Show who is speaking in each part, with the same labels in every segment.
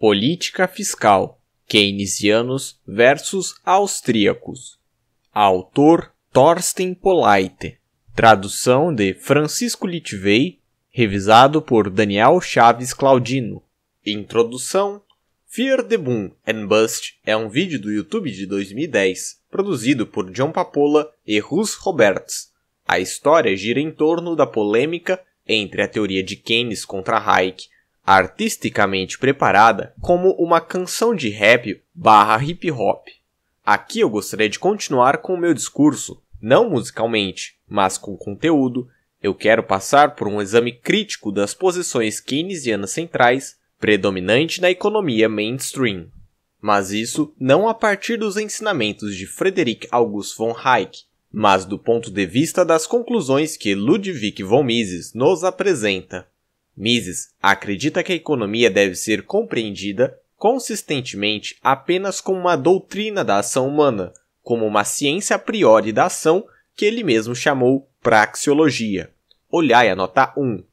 Speaker 1: Política fiscal: Keynesianos versus austríacos. Autor Thorsten Polite. Tradução de Francisco Litvei. revisado por Daniel Chaves Claudino. Introdução Fear the Boom and Bust é um vídeo do YouTube de 2010, produzido por John Papola e Russ Roberts. A história gira em torno da polêmica entre a teoria de Keynes contra Hayek artisticamente preparada como uma canção de rap barra hip hop. Aqui eu gostaria de continuar com o meu discurso, não musicalmente, mas com conteúdo. Eu quero passar por um exame crítico das posições keynesianas centrais predominante na economia mainstream. Mas isso não a partir dos ensinamentos de Frederick August von Hayek, mas do ponto de vista das conclusões que Ludwig von Mises nos apresenta. Mises acredita que a economia deve ser compreendida consistentemente apenas como uma doutrina da ação humana, como uma ciência a priori da ação que ele mesmo chamou praxeologia. Olhai a nota 1.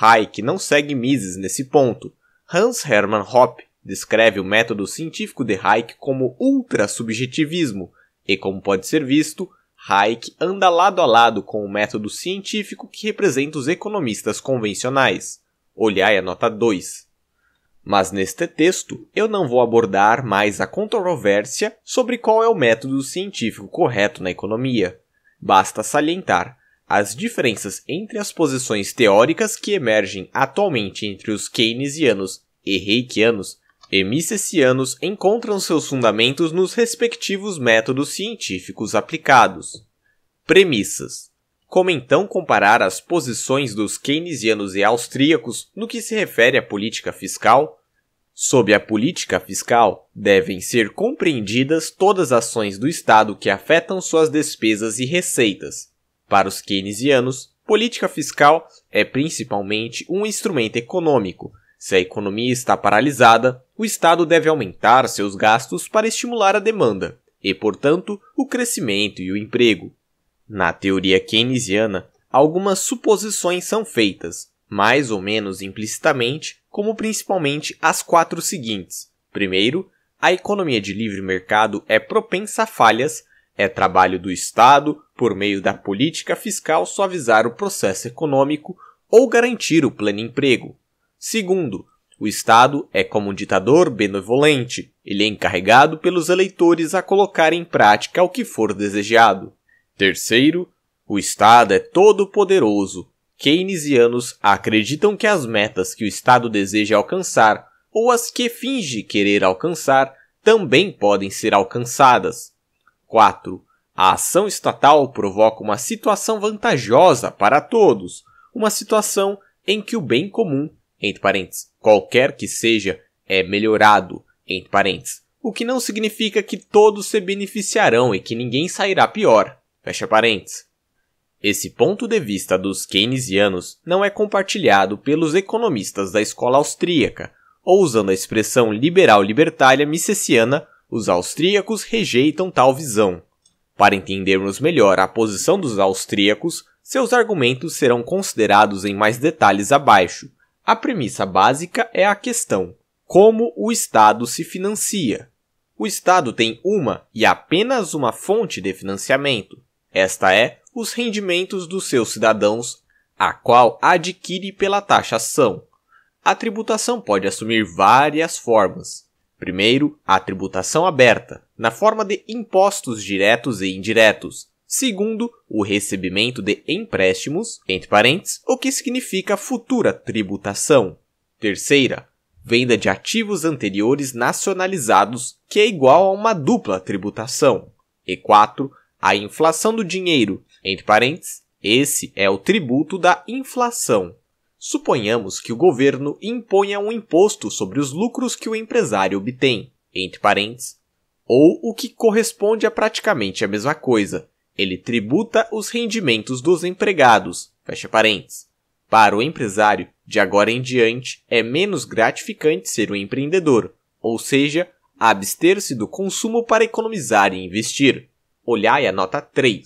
Speaker 1: Hayek não segue Mises nesse ponto. Hans Hermann Hoppe descreve o método científico de Hayek como ultra-subjetivismo, e como pode ser visto, Hayek anda lado a lado com o método científico que representa os economistas convencionais olhar é nota 2. Mas neste texto eu não vou abordar mais a controvérsia sobre qual é o método científico correto na economia. Basta salientar as diferenças entre as posições teóricas que emergem atualmente entre os keynesianos e reikianos e misesianos encontram seus fundamentos nos respectivos métodos científicos aplicados. Premissas como então comparar as posições dos keynesianos e austríacos no que se refere à política fiscal? Sob a política fiscal, devem ser compreendidas todas as ações do Estado que afetam suas despesas e receitas. Para os keynesianos, política fiscal é principalmente um instrumento econômico. Se a economia está paralisada, o Estado deve aumentar seus gastos para estimular a demanda e, portanto, o crescimento e o emprego. Na teoria keynesiana, algumas suposições são feitas, mais ou menos implicitamente, como principalmente as quatro seguintes. Primeiro, a economia de livre mercado é propensa a falhas, é trabalho do Estado, por meio da política fiscal, suavizar o processo econômico ou garantir o pleno emprego. Segundo, o Estado é como um ditador benevolente, ele é encarregado pelos eleitores a colocar em prática o que for desejado. Terceiro, o Estado é todo-poderoso. Keynesianos acreditam que as metas que o Estado deseja alcançar ou as que finge querer alcançar também podem ser alcançadas. 4. A ação estatal provoca uma situação vantajosa para todos, uma situação em que o bem comum, entre parênteses, qualquer que seja, é melhorado, entre parênteses, o que não significa que todos se beneficiarão e que ninguém sairá pior, Fecha parênteses. Esse ponto de vista dos keynesianos não é compartilhado pelos economistas da escola austríaca, ou usando a expressão liberal-libertária misesiana, os austríacos rejeitam tal visão. Para entendermos melhor a posição dos austríacos, seus argumentos serão considerados em mais detalhes abaixo. A premissa básica é a questão: como o Estado se financia? O Estado tem uma e apenas uma fonte de financiamento, esta é os rendimentos dos seus cidadãos, a qual adquire pela taxação. A tributação pode assumir várias formas. Primeiro, a tributação aberta, na forma de impostos diretos e indiretos. Segundo, o recebimento de empréstimos, entre parênteses, o que significa futura tributação. Terceira, venda de ativos anteriores nacionalizados, que é igual a uma dupla tributação. E quatro, a inflação do dinheiro, entre parênteses, esse é o tributo da inflação. Suponhamos que o governo imponha um imposto sobre os lucros que o empresário obtém, entre parênteses, ou o que corresponde a praticamente a mesma coisa. Ele tributa os rendimentos dos empregados, fecha parênteses. Para o empresário, de agora em diante, é menos gratificante ser um empreendedor, ou seja, abster-se do consumo para economizar e investir olhai a nota 3.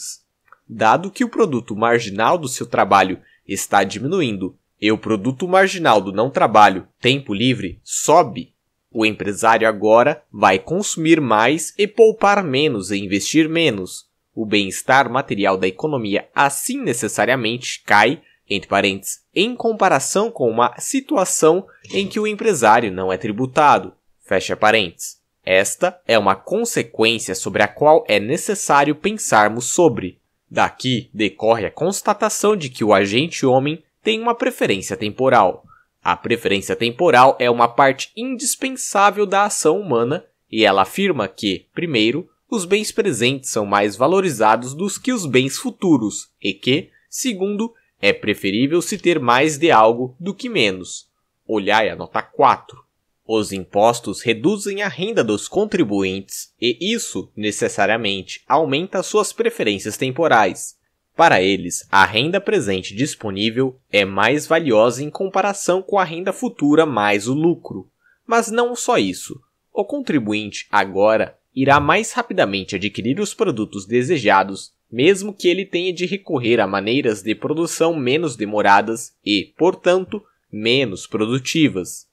Speaker 1: Dado que o produto marginal do seu trabalho está diminuindo e o produto marginal do não trabalho, tempo livre, sobe, o empresário agora vai consumir mais e poupar menos e investir menos. O bem-estar material da economia assim necessariamente cai, entre parênteses, em comparação com uma situação em que o empresário não é tributado. Fecha parênteses. Esta é uma consequência sobre a qual é necessário pensarmos sobre. Daqui decorre a constatação de que o agente homem tem uma preferência temporal. A preferência temporal é uma parte indispensável da ação humana e ela afirma que, primeiro, os bens presentes são mais valorizados dos que os bens futuros e que, segundo, é preferível se ter mais de algo do que menos. Olhai a nota 4. Os impostos reduzem a renda dos contribuintes e isso, necessariamente, aumenta suas preferências temporais. Para eles, a renda presente disponível é mais valiosa em comparação com a renda futura mais o lucro. Mas não só isso. O contribuinte, agora, irá mais rapidamente adquirir os produtos desejados mesmo que ele tenha de recorrer a maneiras de produção menos demoradas e, portanto, menos produtivas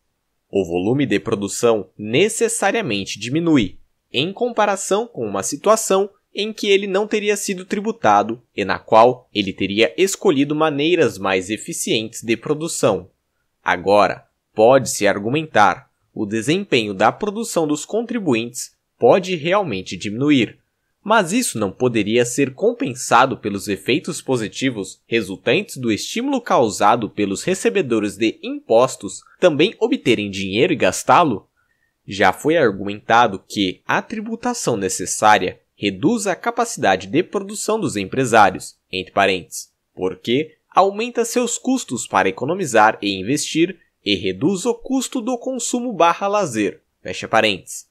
Speaker 1: o volume de produção necessariamente diminui, em comparação com uma situação em que ele não teria sido tributado e na qual ele teria escolhido maneiras mais eficientes de produção. Agora, pode-se argumentar, o desempenho da produção dos contribuintes pode realmente diminuir, mas isso não poderia ser compensado pelos efeitos positivos resultantes do estímulo causado pelos recebedores de impostos também obterem dinheiro e gastá-lo? Já foi argumentado que a tributação necessária reduz a capacidade de produção dos empresários, entre parênteses, porque aumenta seus custos para economizar e investir e reduz o custo do consumo barra lazer, fecha parênteses.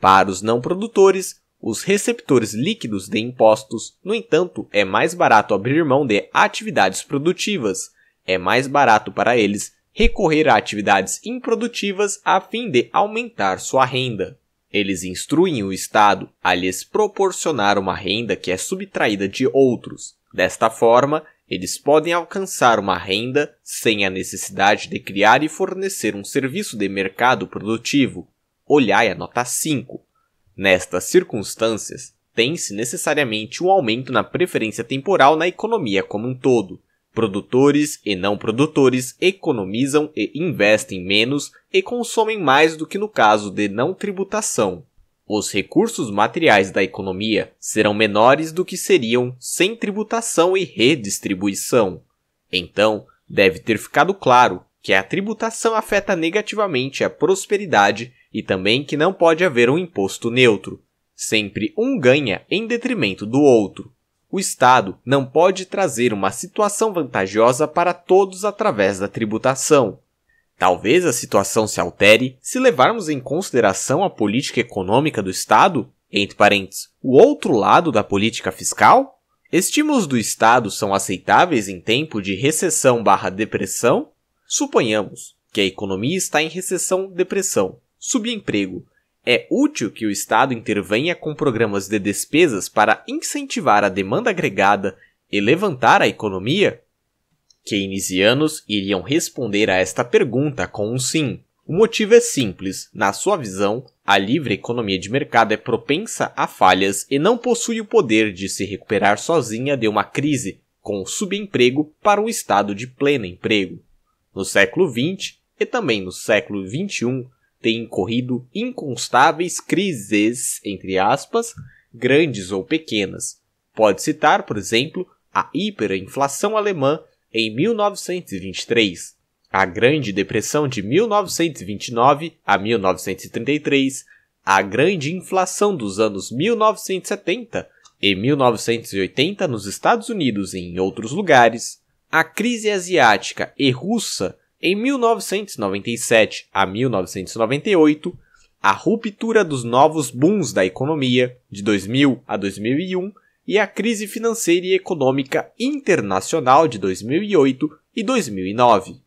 Speaker 1: Para os não produtores, os receptores líquidos de impostos, no entanto, é mais barato abrir mão de atividades produtivas. É mais barato para eles recorrer a atividades improdutivas a fim de aumentar sua renda. Eles instruem o Estado a lhes proporcionar uma renda que é subtraída de outros. Desta forma, eles podem alcançar uma renda sem a necessidade de criar e fornecer um serviço de mercado produtivo. Olhai a nota 5 Nestas circunstâncias, tem-se necessariamente um aumento na preferência temporal na economia como um todo. Produtores e não produtores economizam e investem menos e consomem mais do que no caso de não tributação. Os recursos materiais da economia serão menores do que seriam sem tributação e redistribuição. Então, deve ter ficado claro que a tributação afeta negativamente a prosperidade e também que não pode haver um imposto neutro. Sempre um ganha em detrimento do outro. O Estado não pode trazer uma situação vantajosa para todos através da tributação. Talvez a situação se altere se levarmos em consideração a política econômica do Estado, entre parênteses, o outro lado da política fiscal? Estímulos do Estado são aceitáveis em tempo de recessão barra depressão? Suponhamos que a economia está em recessão, depressão, subemprego. É útil que o Estado intervenha com programas de despesas para incentivar a demanda agregada e levantar a economia? Keynesianos iriam responder a esta pergunta com um sim. O motivo é simples. Na sua visão, a livre economia de mercado é propensa a falhas e não possui o poder de se recuperar sozinha de uma crise, com o subemprego para um estado de pleno emprego. No século XX e também no século XXI têm ocorrido incontáveis crises, entre aspas, grandes ou pequenas. Pode citar, por exemplo, a hiperinflação alemã em 1923, a Grande Depressão de 1929 a 1933, a grande inflação dos anos 1970 e 1980 nos Estados Unidos e em outros lugares, a crise asiática e russa em 1997 a 1998, a ruptura dos novos booms da economia de 2000 a 2001 e a crise financeira e econômica internacional de 2008 e 2009.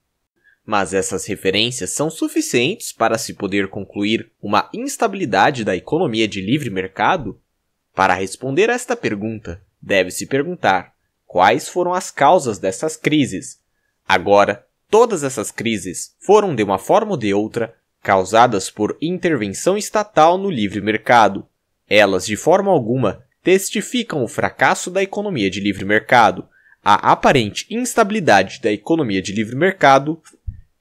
Speaker 1: Mas essas referências são suficientes para se poder concluir uma instabilidade da economia de livre mercado? Para responder a esta pergunta, deve-se perguntar quais foram as causas dessas crises. Agora, todas essas crises foram, de uma forma ou de outra, causadas por intervenção estatal no livre mercado. Elas, de forma alguma, testificam o fracasso da economia de livre mercado. A aparente instabilidade da economia de livre mercado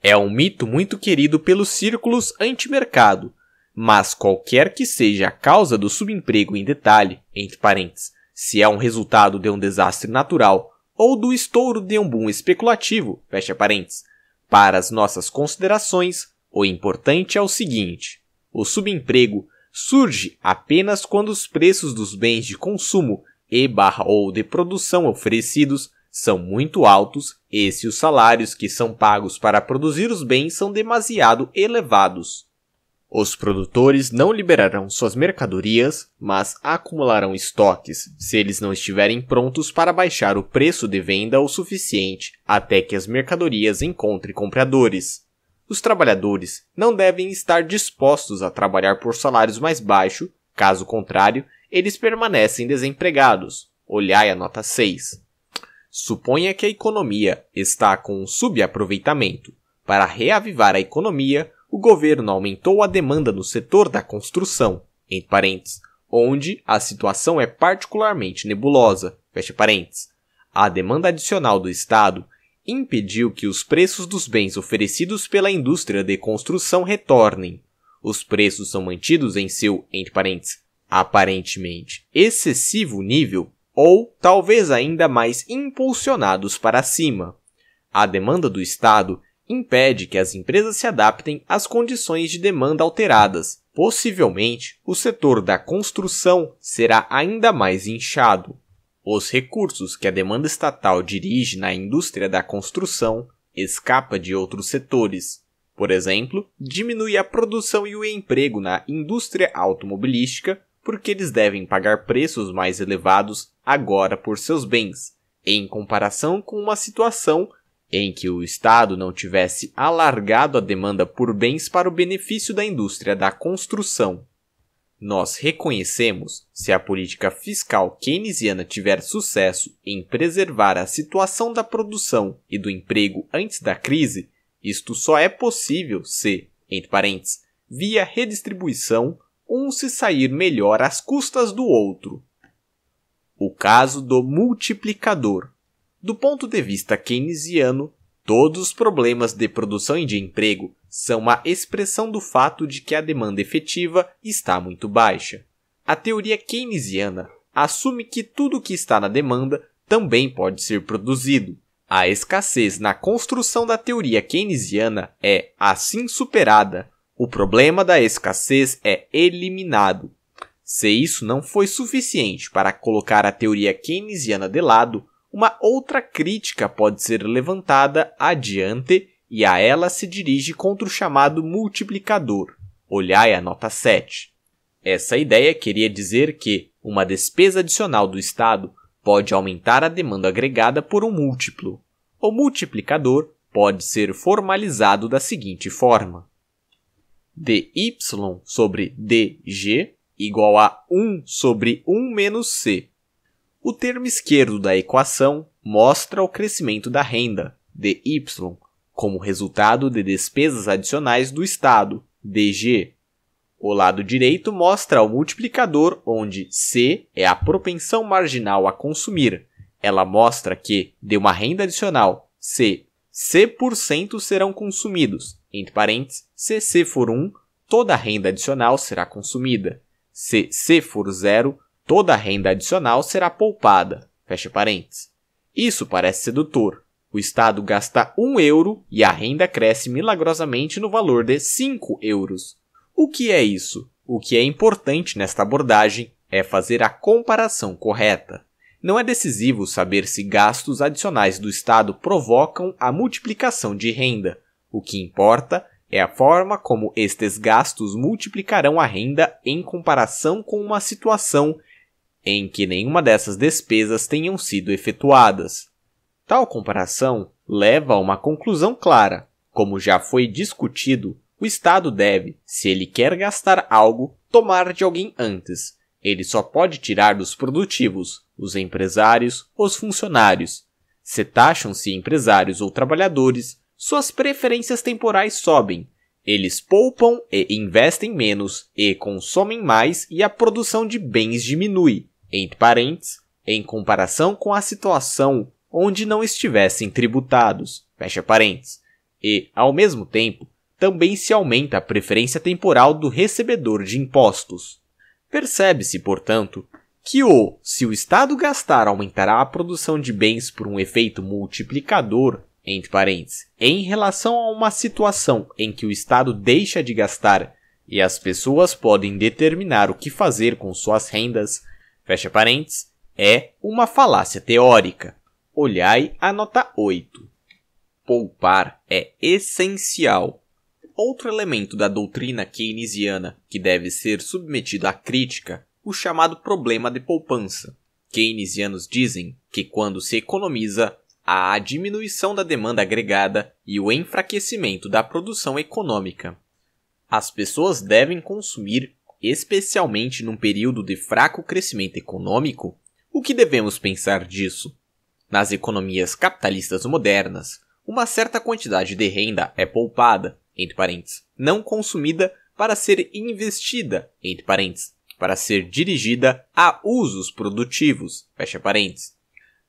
Speaker 1: é um mito muito querido pelos círculos anti-mercado, mas qualquer que seja a causa do subemprego em detalhe, entre parênteses, se é um resultado de um desastre natural ou do estouro de um boom especulativo, fecha parênteses. Para as nossas considerações, o importante é o seguinte: o subemprego surge apenas quando os preços dos bens de consumo e barra ou de produção oferecidos são muito altos e se os salários que são pagos para produzir os bens são demasiado elevados. Os produtores não liberarão suas mercadorias, mas acumularão estoques se eles não estiverem prontos para baixar o preço de venda o suficiente até que as mercadorias encontrem compradores. Os trabalhadores não devem estar dispostos a trabalhar por salários mais baixos, caso contrário, eles permanecem desempregados. Olhai a nota 6. Suponha que a economia está com um subaproveitamento. Para reavivar a economia, o governo aumentou a demanda no setor da construção, entre onde a situação é particularmente nebulosa, fecha A demanda adicional do Estado impediu que os preços dos bens oferecidos pela indústria de construção retornem. Os preços são mantidos em seu, entre aparentemente excessivo nível ou talvez ainda mais impulsionados para cima. A demanda do Estado impede que as empresas se adaptem às condições de demanda alteradas. Possivelmente, o setor da construção será ainda mais inchado. Os recursos que a demanda estatal dirige na indústria da construção escapa de outros setores. Por exemplo, diminui a produção e o emprego na indústria automobilística porque eles devem pagar preços mais elevados agora por seus bens, em comparação com uma situação em que o Estado não tivesse alargado a demanda por bens para o benefício da indústria da construção. Nós reconhecemos, se a política fiscal keynesiana tiver sucesso em preservar a situação da produção e do emprego antes da crise, isto só é possível se, entre parênteses, via redistribuição, um se sair melhor às custas do outro. O caso do multiplicador. Do ponto de vista keynesiano, todos os problemas de produção e de emprego são uma expressão do fato de que a demanda efetiva está muito baixa. A teoria keynesiana assume que tudo que está na demanda também pode ser produzido. A escassez na construção da teoria keynesiana é, assim, superada. O problema da escassez é eliminado. Se isso não foi suficiente para colocar a teoria keynesiana de lado, uma outra crítica pode ser levantada adiante e a ela se dirige contra o chamado multiplicador. Olhai a nota 7. Essa ideia queria dizer que uma despesa adicional do Estado pode aumentar a demanda agregada por um múltiplo. O multiplicador pode ser formalizado da seguinte forma: dy sobre dg igual a 1 sobre 1 menos c, o termo esquerdo da equação mostra o crescimento da renda, DY, como resultado de despesas adicionais do Estado, DG. O lado direito mostra o multiplicador, onde C é a propensão marginal a consumir. Ela mostra que, de uma renda adicional, C, C% serão consumidos. Entre parênteses, se C for 1, toda a renda adicional será consumida. Se C for 0, Toda a renda adicional será poupada. Fecha parênteses. Isso parece sedutor. O Estado gasta 1 euro e a renda cresce milagrosamente no valor de 5 euros. O que é isso? O que é importante nesta abordagem é fazer a comparação correta. Não é decisivo saber se gastos adicionais do Estado provocam a multiplicação de renda. O que importa é a forma como estes gastos multiplicarão a renda em comparação com uma situação em que nenhuma dessas despesas tenham sido efetuadas. Tal comparação leva a uma conclusão clara. Como já foi discutido, o Estado deve, se ele quer gastar algo, tomar de alguém antes. Ele só pode tirar dos produtivos, os empresários, os funcionários. Se taxam-se empresários ou trabalhadores, suas preferências temporais sobem. Eles poupam e investem menos e consomem mais e a produção de bens diminui entre parênteses em comparação com a situação onde não estivessem tributados, fecha parênteses, e, ao mesmo tempo, também se aumenta a preferência temporal do recebedor de impostos. Percebe-se, portanto, que o se o Estado gastar aumentará a produção de bens por um efeito multiplicador, entre parênteses, em relação a uma situação em que o Estado deixa de gastar e as pessoas podem determinar o que fazer com suas rendas, fecha parênteses, é uma falácia teórica. Olhai a nota 8. Poupar é essencial. Outro elemento da doutrina keynesiana que deve ser submetido à crítica, o chamado problema de poupança. Keynesianos dizem que quando se economiza, há a diminuição da demanda agregada e o enfraquecimento da produção econômica. As pessoas devem consumir especialmente num período de fraco crescimento econômico, o que devemos pensar disso? Nas economias capitalistas modernas, uma certa quantidade de renda é poupada, entre parênteses, não consumida para ser investida, entre parênteses, para ser dirigida a usos produtivos, fecha parênteses.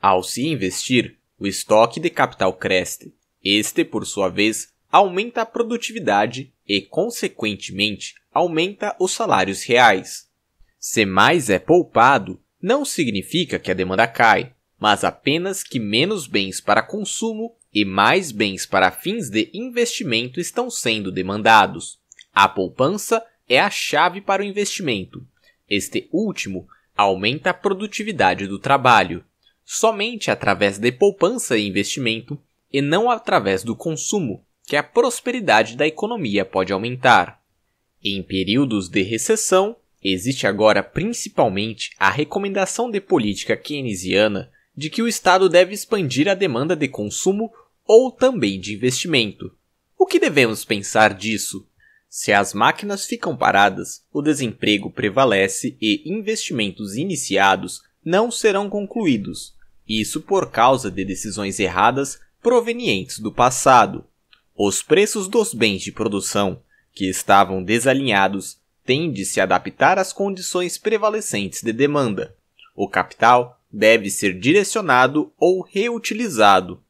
Speaker 1: Ao se investir, o estoque de capital cresce. Este, por sua vez, aumenta a produtividade e, consequentemente, aumenta os salários reais. Se mais é poupado, não significa que a demanda cai, mas apenas que menos bens para consumo e mais bens para fins de investimento estão sendo demandados. A poupança é a chave para o investimento. Este último aumenta a produtividade do trabalho, somente através de poupança e investimento, e não através do consumo, que a prosperidade da economia pode aumentar. Em períodos de recessão, existe agora principalmente a recomendação de política keynesiana de que o Estado deve expandir a demanda de consumo ou também de investimento. O que devemos pensar disso? Se as máquinas ficam paradas, o desemprego prevalece e investimentos iniciados não serão concluídos, isso por causa de decisões erradas provenientes do passado. Os preços dos bens de produção que estavam desalinhados, tende se adaptar às condições prevalecentes de demanda. O capital deve ser direcionado ou reutilizado.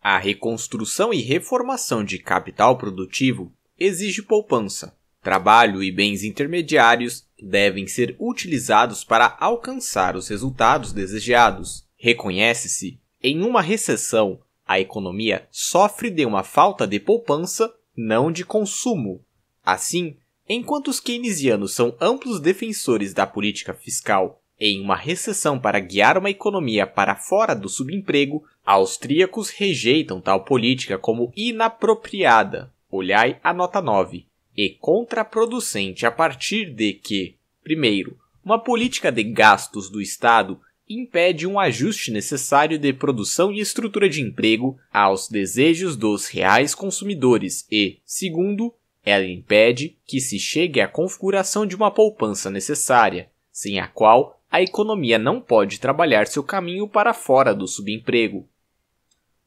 Speaker 1: A reconstrução e reformação de capital produtivo exige poupança. Trabalho e bens intermediários devem ser utilizados para alcançar os resultados desejados. Reconhece-se, em uma recessão, a economia sofre de uma falta de poupança não de consumo. Assim, enquanto os keynesianos são amplos defensores da política fiscal em uma recessão para guiar uma economia para fora do subemprego, austríacos rejeitam tal política como inapropriada, olhai a nota 9, e contraproducente a partir de que, primeiro, uma política de gastos do Estado impede um ajuste necessário de produção e estrutura de emprego aos desejos dos reais consumidores e, segundo, ela impede que se chegue à configuração de uma poupança necessária, sem a qual a economia não pode trabalhar seu caminho para fora do subemprego.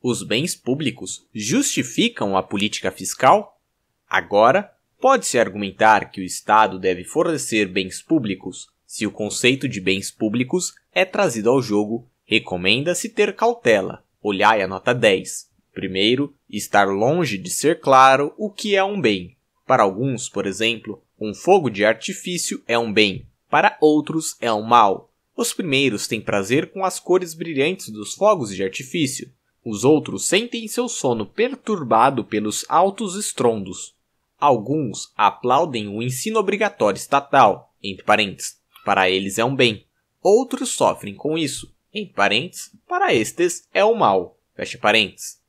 Speaker 1: Os bens públicos justificam a política fiscal? Agora, pode-se argumentar que o Estado deve fornecer bens públicos, se o conceito de bens públicos é trazido ao jogo, recomenda-se ter cautela, olhai a nota 10. Primeiro, estar longe de ser claro o que é um bem. Para alguns, por exemplo, um fogo de artifício é um bem, para outros é um mal. Os primeiros têm prazer com as cores brilhantes dos fogos de artifício, os outros sentem seu sono perturbado pelos altos estrondos. Alguns aplaudem o ensino obrigatório estatal, entre parênteses, para eles é um bem outros sofrem com isso. Em parentes, para estes é o mal. parentes.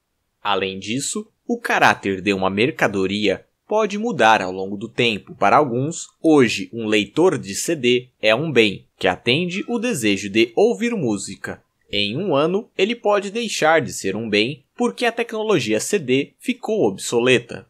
Speaker 1: Além disso, o caráter de uma mercadoria pode mudar ao longo do tempo. Para alguns, hoje um leitor de CD é um bem que atende o desejo de ouvir música. Em um ano, ele pode deixar de ser um bem porque a tecnologia CD ficou obsoleta.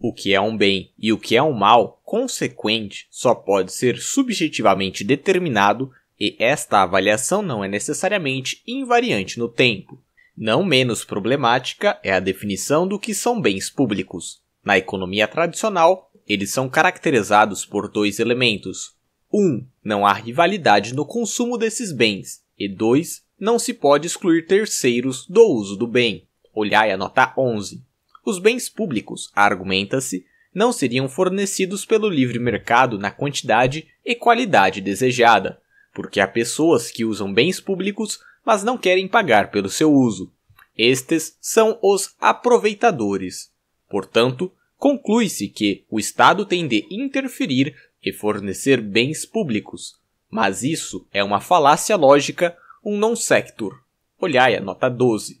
Speaker 1: O que é um bem e o que é um mal consequente só pode ser subjetivamente determinado e esta avaliação não é necessariamente invariante no tempo. Não menos problemática é a definição do que são bens públicos. Na economia tradicional, eles são caracterizados por dois elementos. 1. Um, não há rivalidade no consumo desses bens, e 2. Não se pode excluir terceiros do uso do bem. Olhai a nota 11. Os bens públicos, argumenta-se, não seriam fornecidos pelo livre mercado na quantidade e qualidade desejada, porque há pessoas que usam bens públicos, mas não querem pagar pelo seu uso. Estes são os aproveitadores. Portanto, conclui-se que o Estado tem de interferir e fornecer bens públicos. Mas isso é uma falácia lógica, um non sector. Olhai a nota 12.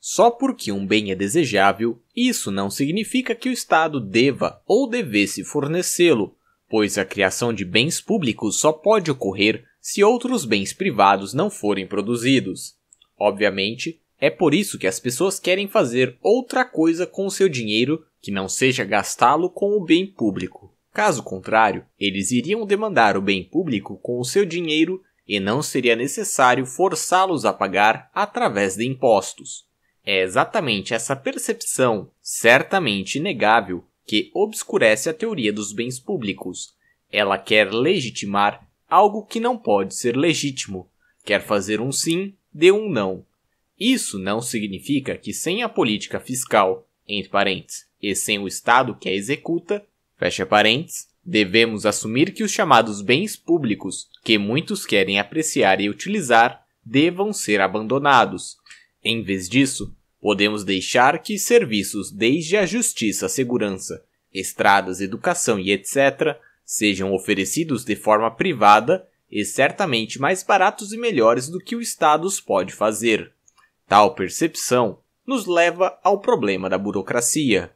Speaker 1: Só porque um bem é desejável, isso não significa que o Estado deva ou devesse fornecê-lo, pois a criação de bens públicos só pode ocorrer se outros bens privados não forem produzidos. Obviamente, é por isso que as pessoas querem fazer outra coisa com o seu dinheiro que não seja gastá-lo com o bem público. Caso contrário, eles iriam demandar o bem público com o seu dinheiro e não seria necessário forçá-los a pagar através de impostos. É exatamente essa percepção, certamente inegável, que obscurece a teoria dos bens públicos. Ela quer legitimar algo que não pode ser legítimo. Quer fazer um sim, dê um não. Isso não significa que sem a política fiscal, entre parênteses, e sem o Estado que a executa, fecha parênteses, devemos assumir que os chamados bens públicos, que muitos querem apreciar e utilizar, devam ser abandonados. Em vez disso, podemos deixar que serviços desde a justiça, segurança, estradas, educação e etc sejam oferecidos de forma privada e certamente mais baratos e melhores do que o Estado os pode fazer. Tal percepção nos leva ao problema da burocracia.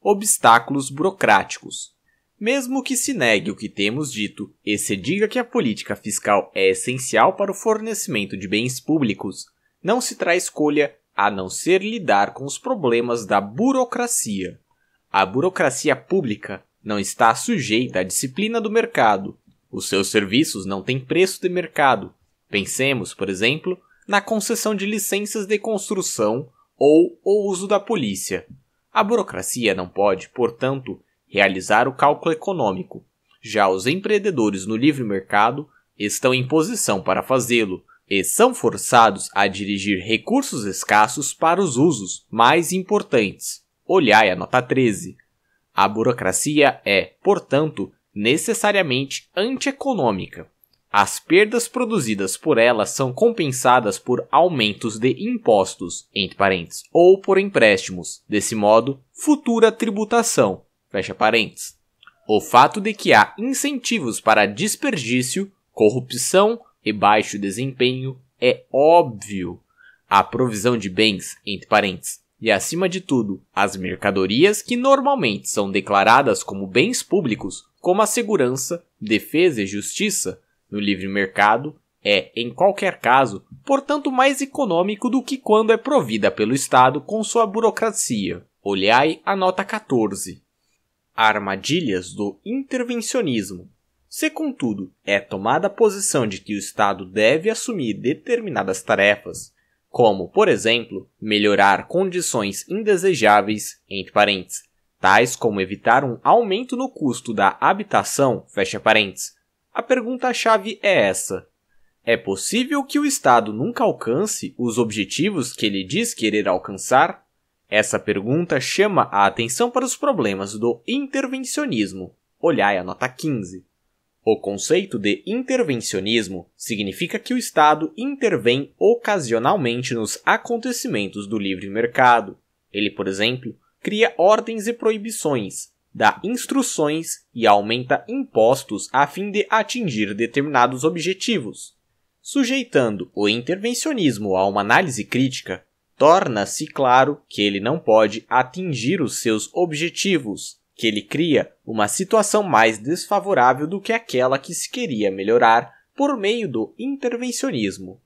Speaker 1: Obstáculos burocráticos. Mesmo que se negue o que temos dito e se diga que a política fiscal é essencial para o fornecimento de bens públicos, não se traz escolha a não ser lidar com os problemas da burocracia. A burocracia pública não está sujeita à disciplina do mercado. Os seus serviços não têm preço de mercado. Pensemos, por exemplo, na concessão de licenças de construção ou o uso da polícia. A burocracia não pode, portanto, realizar o cálculo econômico. Já os empreendedores no livre mercado estão em posição para fazê-lo e são forçados a dirigir recursos escassos para os usos mais importantes. Olhai a nota 13. A burocracia é, portanto, necessariamente antieconômica. As perdas produzidas por ela são compensadas por aumentos de impostos, entre parênteses, ou por empréstimos, desse modo, futura tributação, fecha parênteses. O fato de que há incentivos para desperdício, corrupção e baixo desempenho é óbvio. A provisão de bens, entre parênteses, e, acima de tudo, as mercadorias que normalmente são declaradas como bens públicos, como a segurança, defesa e justiça, no livre mercado, é, em qualquer caso, portanto mais econômico do que quando é provida pelo Estado com sua burocracia. Olhai a nota 14. Armadilhas do intervencionismo. Se, contudo, é tomada a posição de que o Estado deve assumir determinadas tarefas, como, por exemplo, melhorar condições indesejáveis entre parentes, tais como evitar um aumento no custo da habitação, fecha parentes. A pergunta-chave é essa: é possível que o Estado nunca alcance os objetivos que ele diz querer alcançar? Essa pergunta chama a atenção para os problemas do intervencionismo. Olhai a nota 15. O conceito de intervencionismo significa que o Estado intervém ocasionalmente nos acontecimentos do livre mercado. Ele, por exemplo, cria ordens e proibições, dá instruções e aumenta impostos a fim de atingir determinados objetivos. Sujeitando o intervencionismo a uma análise crítica, torna-se claro que ele não pode atingir os seus objetivos, que ele cria uma situação mais desfavorável do que aquela que se queria melhorar por meio do intervencionismo.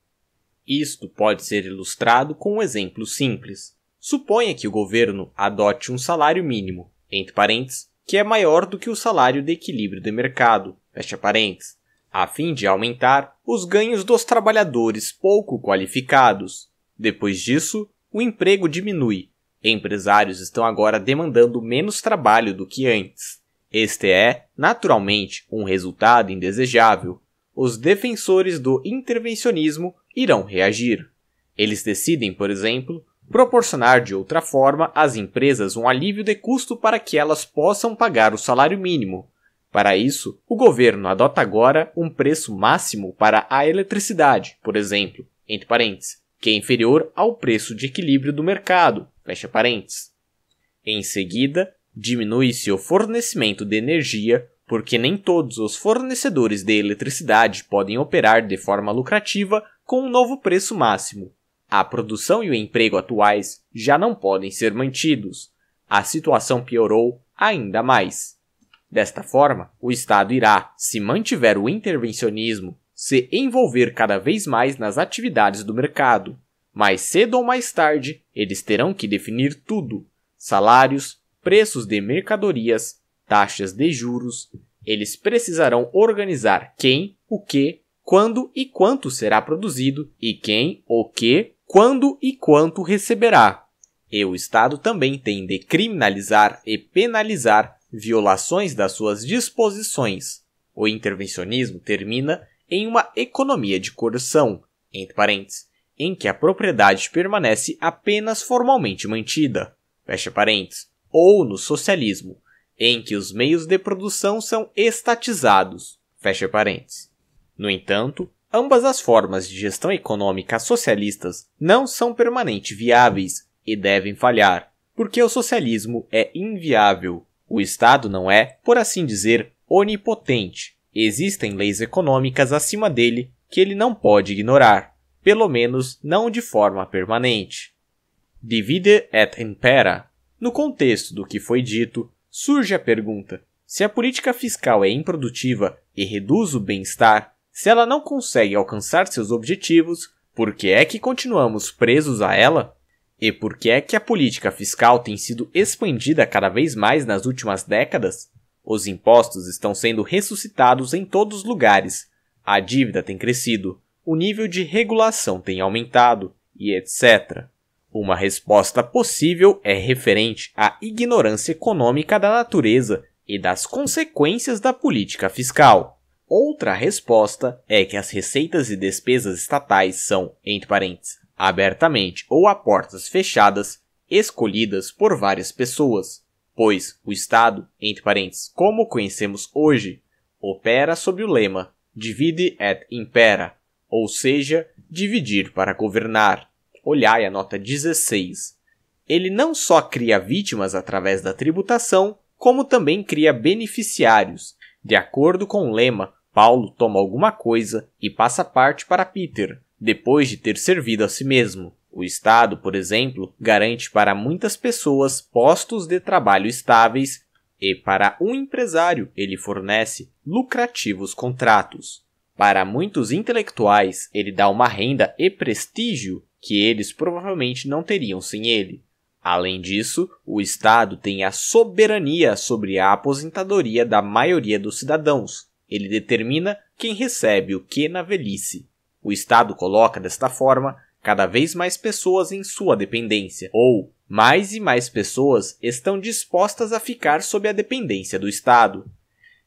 Speaker 1: Isto pode ser ilustrado com um exemplo simples. Suponha que o governo adote um salário mínimo, entre parênteses, que é maior do que o salário de equilíbrio de mercado, fecha parênteses, a fim de aumentar os ganhos dos trabalhadores pouco qualificados. Depois disso, o emprego diminui Empresários estão agora demandando menos trabalho do que antes. Este é, naturalmente, um resultado indesejável. Os defensores do intervencionismo irão reagir. Eles decidem, por exemplo, proporcionar de outra forma às empresas um alívio de custo para que elas possam pagar o salário mínimo. Para isso, o governo adota agora um preço máximo para a eletricidade, por exemplo, entre parênteses, que é inferior ao preço de equilíbrio do mercado. Fecha parênteses. Em seguida, diminui-se o fornecimento de energia, porque nem todos os fornecedores de eletricidade podem operar de forma lucrativa com um novo preço máximo. A produção e o emprego atuais já não podem ser mantidos. A situação piorou ainda mais. Desta forma, o Estado irá, se mantiver o intervencionismo se envolver cada vez mais nas atividades do mercado. Mais cedo ou mais tarde, eles terão que definir tudo: salários, preços de mercadorias, taxas de juros. Eles precisarão organizar quem, o que, quando e quanto será produzido e quem, o que, quando e quanto receberá. E o Estado também tem de criminalizar e penalizar violações das suas disposições. O intervencionismo termina em uma economia de coerção, entre parênteses, em que a propriedade permanece apenas formalmente mantida, fecha parênteses, ou no socialismo, em que os meios de produção são estatizados, fecha parênteses. No entanto, ambas as formas de gestão econômica socialistas não são permanente viáveis e devem falhar, porque o socialismo é inviável. O Estado não é, por assim dizer, onipotente, Existem leis econômicas acima dele que ele não pode ignorar, pelo menos não de forma permanente. Divide et impera. No contexto do que foi dito, surge a pergunta: se a política fiscal é improdutiva e reduz o bem-estar, se ela não consegue alcançar seus objetivos, por que é que continuamos presos a ela? E por que é que a política fiscal tem sido expandida cada vez mais nas últimas décadas? Os impostos estão sendo ressuscitados em todos os lugares. A dívida tem crescido, o nível de regulação tem aumentado e etc. Uma resposta possível é referente à ignorância econômica da natureza e das consequências da política fiscal. Outra resposta é que as receitas e despesas estatais são, entre parênteses, abertamente ou a portas fechadas, escolhidas por várias pessoas pois o Estado, entre parênteses, como conhecemos hoje, opera sob o lema divide et impera, ou seja, dividir para governar. Olhai a nota 16. Ele não só cria vítimas através da tributação, como também cria beneficiários. De acordo com o lema, Paulo toma alguma coisa e passa parte para Peter, depois de ter servido a si mesmo. O Estado, por exemplo, garante para muitas pessoas postos de trabalho estáveis e para um empresário ele fornece lucrativos contratos. Para muitos intelectuais, ele dá uma renda e prestígio que eles provavelmente não teriam sem ele. Além disso, o Estado tem a soberania sobre a aposentadoria da maioria dos cidadãos. Ele determina quem recebe o que na velhice. O Estado coloca, desta forma, cada vez mais pessoas em sua dependência, ou mais e mais pessoas estão dispostas a ficar sob a dependência do Estado.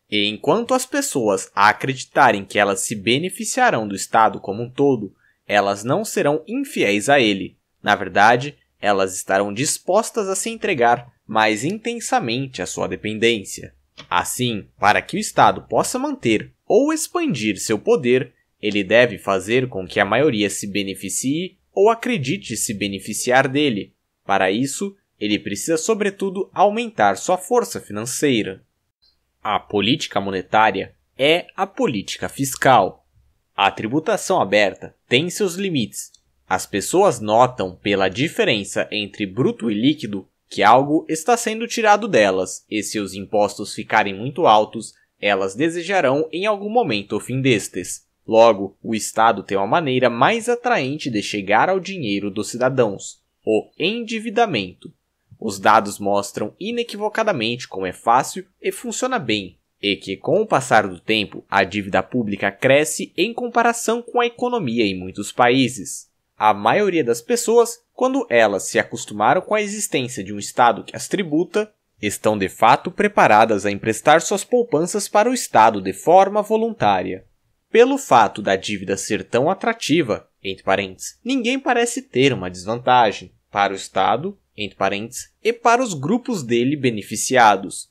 Speaker 1: E enquanto as pessoas acreditarem que elas se beneficiarão do Estado como um todo, elas não serão infiéis a ele. Na verdade, elas estarão dispostas a se entregar mais intensamente à sua dependência. Assim, para que o Estado possa manter ou expandir seu poder, ele deve fazer com que a maioria se beneficie ou acredite se beneficiar dele. Para isso, ele precisa, sobretudo, aumentar sua força financeira. A política monetária é a política fiscal. A tributação aberta tem seus limites. As pessoas notam pela diferença entre bruto e líquido que algo está sendo tirado delas, e se os impostos ficarem muito altos, elas desejarão em algum momento o fim destes. Logo, o Estado tem uma maneira mais atraente de chegar ao dinheiro dos cidadãos, o endividamento. Os dados mostram inequivocadamente como é fácil e funciona bem, e que com o passar do tempo a dívida pública cresce em comparação com a economia em muitos países. A maioria das pessoas, quando elas se acostumaram com a existência de um Estado que as tributa, estão de fato preparadas a emprestar suas poupanças para o Estado de forma voluntária. Pelo fato da dívida ser tão atrativa, entre parênteses, ninguém parece ter uma desvantagem para o Estado, entre parênteses, e para os grupos dele beneficiados.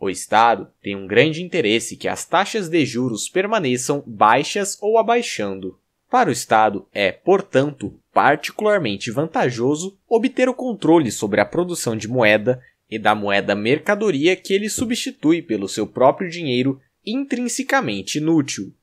Speaker 1: O Estado tem um grande interesse que as taxas de juros permaneçam baixas ou abaixando. Para o Estado é, portanto, particularmente vantajoso obter o controle sobre a produção de moeda e da moeda mercadoria que ele substitui pelo seu próprio dinheiro intrinsecamente inútil.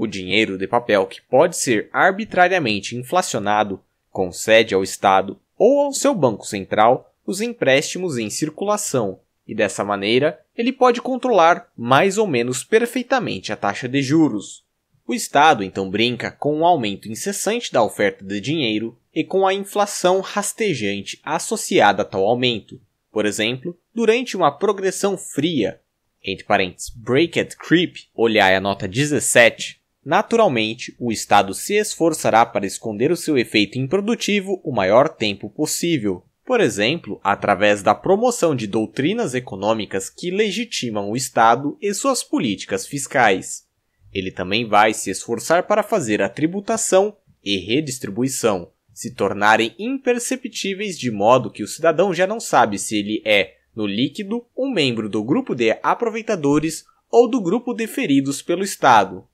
Speaker 1: O dinheiro de papel que pode ser arbitrariamente inflacionado concede ao Estado ou ao seu Banco Central os empréstimos em circulação e dessa maneira ele pode controlar mais ou menos perfeitamente a taxa de juros. O Estado então brinca com o um aumento incessante da oferta de dinheiro e com a inflação rastejante associada a tal aumento. Por exemplo, durante uma progressão fria, entre parênteses, Break and Creep, olhai a nota 17, Naturalmente, o Estado se esforçará para esconder o seu efeito improdutivo o maior tempo possível, por exemplo, através da promoção de doutrinas econômicas que legitimam o Estado e suas políticas fiscais. Ele também vai se esforçar para fazer a tributação e redistribuição se tornarem imperceptíveis de modo que o cidadão já não sabe se ele é, no líquido, um membro do grupo de aproveitadores ou do grupo deferidos pelo Estado.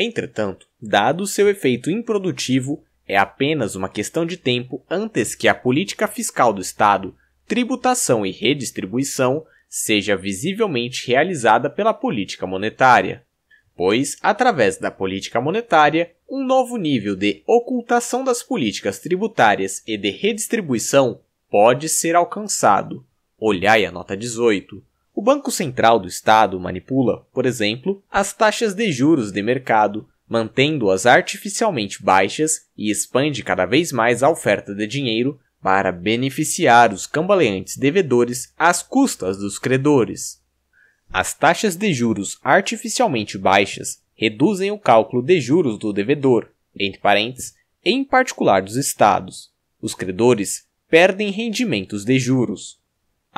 Speaker 1: Entretanto, dado seu efeito improdutivo, é apenas uma questão de tempo antes que a política fiscal do Estado, tributação e redistribuição seja visivelmente realizada pela política monetária. Pois, através da política monetária, um novo nível de ocultação das políticas tributárias e de redistribuição pode ser alcançado. Olhai a nota 18. O Banco Central do Estado manipula, por exemplo, as taxas de juros de mercado, mantendo-as artificialmente baixas e expande cada vez mais a oferta de dinheiro para beneficiar os cambaleantes devedores às custas dos credores. As taxas de juros artificialmente baixas reduzem o cálculo de juros do devedor, entre parênteses, em particular dos estados. Os credores perdem rendimentos de juros.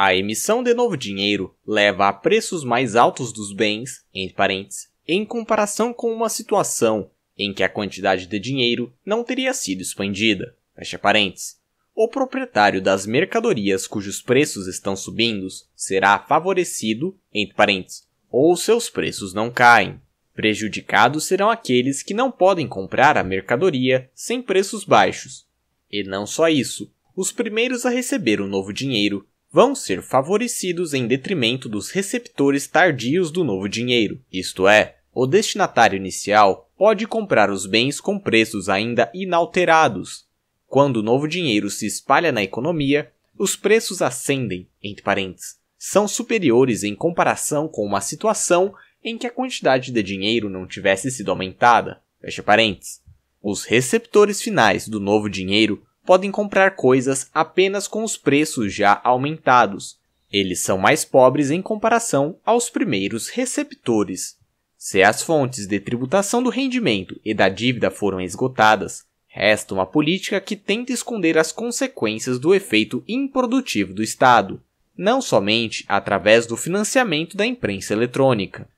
Speaker 1: A emissão de novo dinheiro leva a preços mais altos dos bens, entre parênteses, em comparação com uma situação em que a quantidade de dinheiro não teria sido expandida. Fecha parênteses. O proprietário das mercadorias cujos preços estão subindo será favorecido, entre parênteses, ou seus preços não caem. Prejudicados serão aqueles que não podem comprar a mercadoria sem preços baixos. E não só isso, os primeiros a receber o novo dinheiro vão ser favorecidos em detrimento dos receptores tardios do novo dinheiro, isto é, o destinatário inicial pode comprar os bens com preços ainda inalterados. Quando o novo dinheiro se espalha na economia, os preços ascendem, entre parênteses, são superiores em comparação com uma situação em que a quantidade de dinheiro não tivesse sido aumentada. Fecha parênteses. Os receptores finais do novo dinheiro podem comprar coisas apenas com os preços já aumentados. Eles são mais pobres em comparação aos primeiros receptores. Se as fontes de tributação do rendimento e da dívida foram esgotadas, resta uma política que tenta esconder as consequências do efeito improdutivo do Estado, não somente através do financiamento da imprensa eletrônica.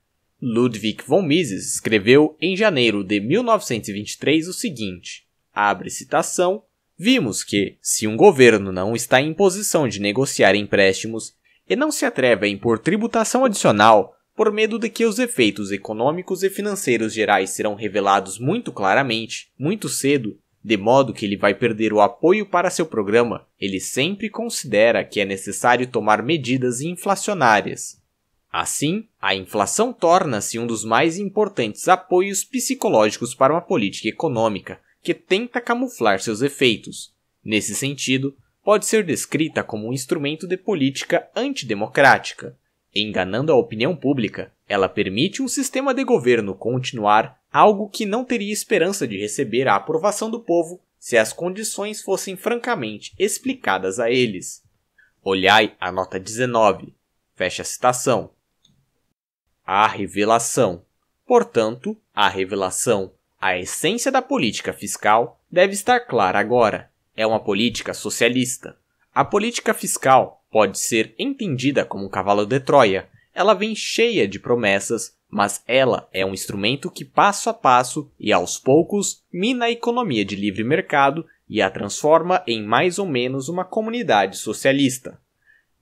Speaker 1: Ludwig von Mises escreveu em janeiro de 1923 o seguinte: abre citação Vimos que, se um governo não está em posição de negociar empréstimos e não se atreve a impor tributação adicional por medo de que os efeitos econômicos e financeiros gerais serão revelados muito claramente, muito cedo, de modo que ele vai perder o apoio para seu programa, ele sempre considera que é necessário tomar medidas inflacionárias. Assim, a inflação torna-se um dos mais importantes apoios psicológicos para uma política econômica, que tenta camuflar seus efeitos. Nesse sentido, pode ser descrita como um instrumento de política antidemocrática. Enganando a opinião pública, ela permite um sistema de governo continuar algo que não teria esperança de receber a aprovação do povo se as condições fossem francamente explicadas a eles. Olhai a nota 19. Fecha a citação. A revelação. Portanto, a revelação a essência da política fiscal deve estar clara agora. É uma política socialista. A política fiscal pode ser entendida como um cavalo de Troia. Ela vem cheia de promessas, mas ela é um instrumento que passo a passo e aos poucos mina a economia de livre mercado e a transforma em mais ou menos uma comunidade socialista.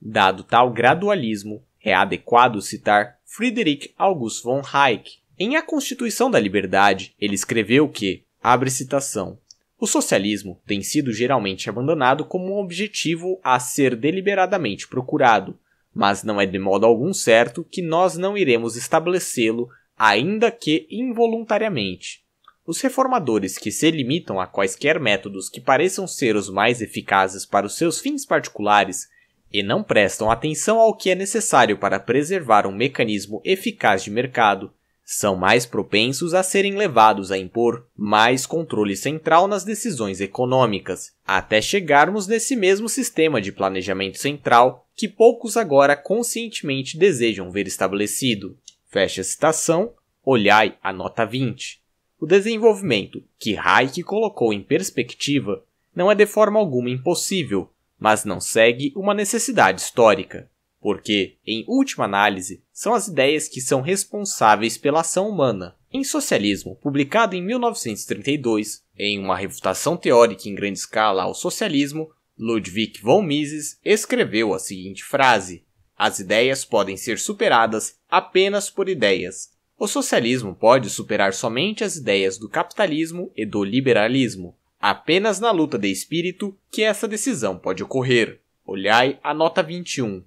Speaker 1: Dado tal gradualismo, é adequado citar Friedrich August von Hayek, em A Constituição da Liberdade, ele escreveu que, abre citação, o socialismo tem sido geralmente abandonado como um objetivo a ser deliberadamente procurado, mas não é de modo algum certo que nós não iremos estabelecê-lo, ainda que involuntariamente. Os reformadores que se limitam a quaisquer métodos que pareçam ser os mais eficazes para os seus fins particulares e não prestam atenção ao que é necessário para preservar um mecanismo eficaz de mercado são mais propensos a serem levados a impor mais controle central nas decisões econômicas, até chegarmos nesse mesmo sistema de planejamento central que poucos agora conscientemente desejam ver estabelecido. Fecha a citação, olhai a nota 20. O desenvolvimento que Hayek colocou em perspectiva não é de forma alguma impossível, mas não segue uma necessidade histórica porque, em última análise, são as ideias que são responsáveis pela ação humana. Em Socialismo, publicado em 1932, em uma refutação teórica em grande escala ao socialismo, Ludwig von Mises escreveu a seguinte frase: As ideias podem ser superadas apenas por ideias. O socialismo pode superar somente as ideias do capitalismo e do liberalismo. Apenas na luta de espírito que essa decisão pode ocorrer. Olhai a nota 21.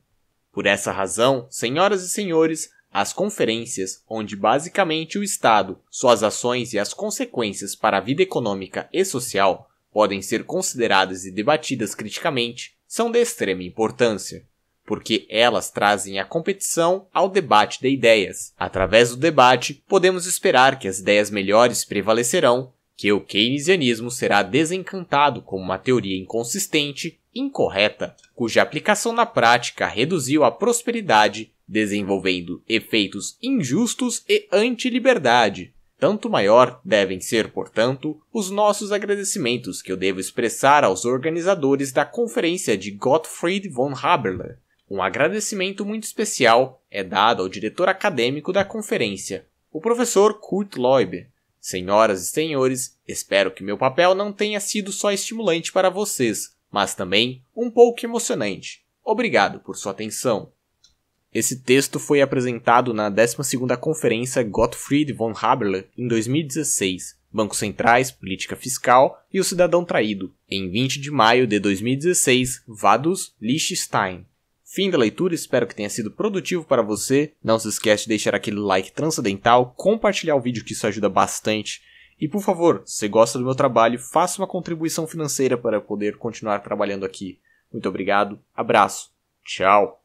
Speaker 1: Por essa razão, senhoras e senhores, as conferências, onde basicamente o Estado, suas ações e as consequências para a vida econômica e social podem ser consideradas e debatidas criticamente, são de extrema importância, porque elas trazem a competição ao debate de ideias. Através do debate, podemos esperar que as ideias melhores prevalecerão, que o keynesianismo será desencantado como uma teoria inconsistente incorreta, cuja aplicação na prática reduziu a prosperidade, desenvolvendo efeitos injustos e anti-liberdade. Tanto maior devem ser, portanto, os nossos agradecimentos que eu devo expressar aos organizadores da conferência de Gottfried von Haberler. Um agradecimento muito especial é dado ao diretor acadêmico da conferência, o professor Kurt Loib. Senhoras e senhores, espero que meu papel não tenha sido só estimulante para vocês, mas também um pouco emocionante. Obrigado por sua atenção. Esse texto foi apresentado na 12ª Conferência Gottfried von Haberle em 2016, Bancos Centrais, Política Fiscal e o Cidadão Traído, em 20 de maio de 2016, Vados Liechtenstein. Fim da leitura, espero que tenha sido produtivo para você. Não se esquece de deixar aquele like transcendental, compartilhar o vídeo que isso ajuda bastante e por favor, se gosta do meu trabalho, faça uma contribuição financeira para poder continuar trabalhando aqui. Muito obrigado, abraço, tchau!